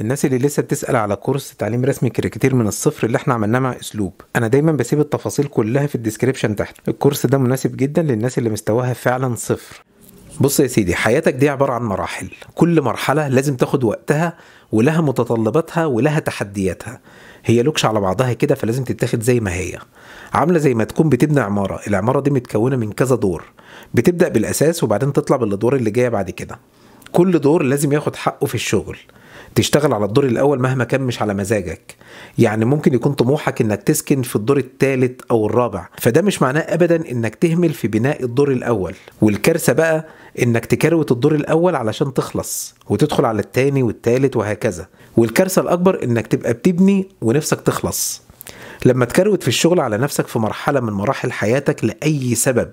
الناس اللي لسه بتسال على كورس تعليم رسمي كاريكاتير من الصفر اللي احنا عملناه مع اسلوب انا دايما بسيب التفاصيل كلها في الديسكريبشن تحت الكورس ده مناسب جدا للناس اللي مستواها فعلا صفر بص يا سيدي حياتك دي عبارة عن مراحل كل مرحلة لازم تاخد وقتها ولها متطلباتها ولها تحدياتها هي لوكش على بعضها كده فلازم تتاخد زي ما هي عاملة زي ما تكون بتبني عمارة العمارة دي متكونة من كذا دور بتبدأ بالأساس وبعدين تطلع بالأدوار اللي جاية بعد كده كل دور لازم ياخد حقه في الشغل تشتغل على الدور الاول مهما كان مش على مزاجك يعني ممكن يكون طموحك انك تسكن في الدور الثالث او الرابع فده مش معناه ابدا انك تهمل في بناء الدور الاول والكارثه بقى انك تكروت الدور الاول علشان تخلص وتدخل على التاني والتالت وهكذا والكارثه الاكبر انك تبقى بتبني ونفسك تخلص لما تكروت في الشغل على نفسك في مرحلة من مراحل حياتك لأي سبب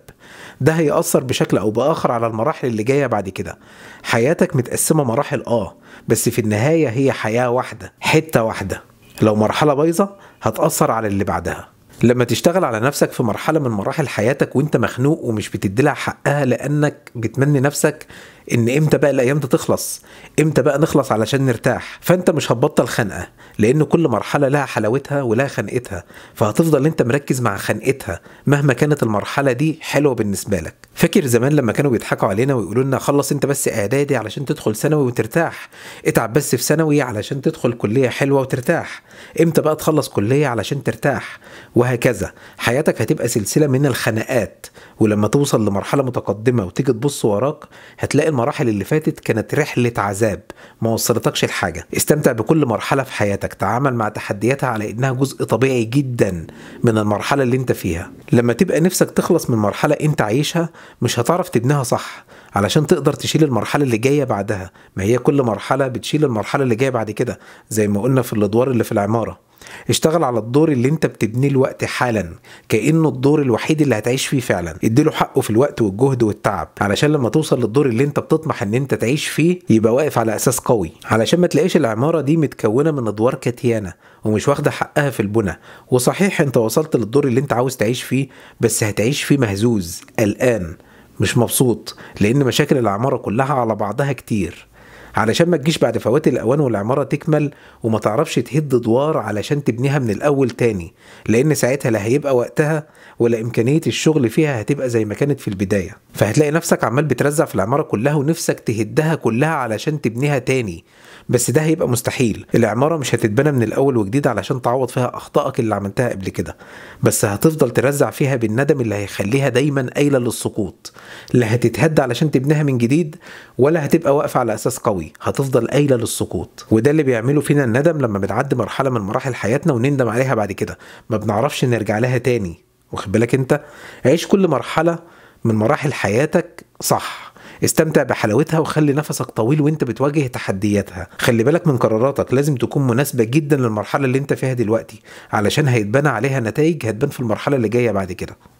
ده هيأثر بشكل أو بآخر على المراحل اللي جاية بعد كده حياتك متقسمة مراحل آه بس في النهاية هي حياة واحدة حتة واحدة لو مرحلة بايظة هتأثر على اللي بعدها لما تشتغل على نفسك في مرحلة من مراحل حياتك وانت مخنوق ومش بتديلها حقها لأنك بتمني نفسك ان امتى بقى الايام دي تخلص امتى بقى نخلص علشان نرتاح فانت مش هتبطل خنقه لان كل مرحله لها حلاوتها ولها خنقتها فهتفضل انت مركز مع خنقتها مهما كانت المرحله دي حلوه بالنسبه لك فاكر زمان لما كانوا بيضحكوا علينا ويقولوا لنا خلص انت بس اعدادي علشان تدخل ثانوي وترتاح اتعب بس في ثانوي علشان تدخل كليه حلوه وترتاح امتى بقى تخلص كليه علشان ترتاح وهكذا حياتك هتبقى سلسله من الخناقات ولما توصل لمرحله متقدمه وتيجي تبص وراك هتلاقي المراحل اللي فاتت كانت رحلة عذاب ما وصلتكش لحاجة استمتع بكل مرحلة في حياتك تعامل مع تحدياتها على إنها جزء طبيعي جدا من المرحلة اللي أنت فيها لما تبقى نفسك تخلص من مرحلة أنت عايشها مش هتعرف تبنيها صح علشان تقدر تشيل المرحلة اللي جاية بعدها ما هي كل مرحلة بتشيل المرحلة اللي جاية بعد كده زي ما قلنا في الأدوار اللي في العمارة اشتغل على الدور اللي انت بتبنيه الوقت حالا كانه الدور الوحيد اللي هتعيش فيه فعلا اديله حقه في الوقت والجهد والتعب علشان لما توصل للدور اللي انت بتطمح ان انت تعيش فيه يبقى واقف على اساس قوي علشان ما تلاقيش العماره دي متكونه من ادوار كتيانه ومش واخده حقها في البنى وصحيح انت وصلت للدور اللي انت عاوز تعيش فيه بس هتعيش فيه مهزوز قلقان مش مبسوط لان مشاكل العماره كلها على بعضها كتير علشان ما تجيش بعد فوات الاوان والعماره تكمل وما تعرفش تهد دوار علشان تبنيها من الاول تاني لان ساعتها لا هيبقى وقتها ولا امكانيه الشغل فيها هتبقى زي ما كانت في البدايه فهتلاقي نفسك عمال بترزع في العماره كلها ونفسك تهدها كلها علشان تبنيها تاني بس ده هيبقى مستحيل العماره مش هتتبنى من الاول وجديد علشان تعوض فيها اخطائك اللي عملتها قبل كده بس هتفضل ترزع فيها بالندم اللي هيخليها دايما قايله للسقوط لا هتتهد علشان تبنيها من جديد ولا هتبقى واقفه على اساس قوي قوي هتفضل قايله للسقوط وده اللي بيعمله فينا الندم لما بنعدي مرحله من مراحل حياتنا ونندم عليها بعد كده ما بنعرفش نرجع لها تاني واخد بالك انت عيش كل مرحله من مراحل حياتك صح استمتع بحلاوتها وخلي نفسك طويل وانت بتواجه تحدياتها خلي بالك من قراراتك لازم تكون مناسبة جدا للمرحلة اللي انت فيها دلوقتي علشان هيتبنى عليها نتائج هتبان في المرحلة اللي جاية بعد كده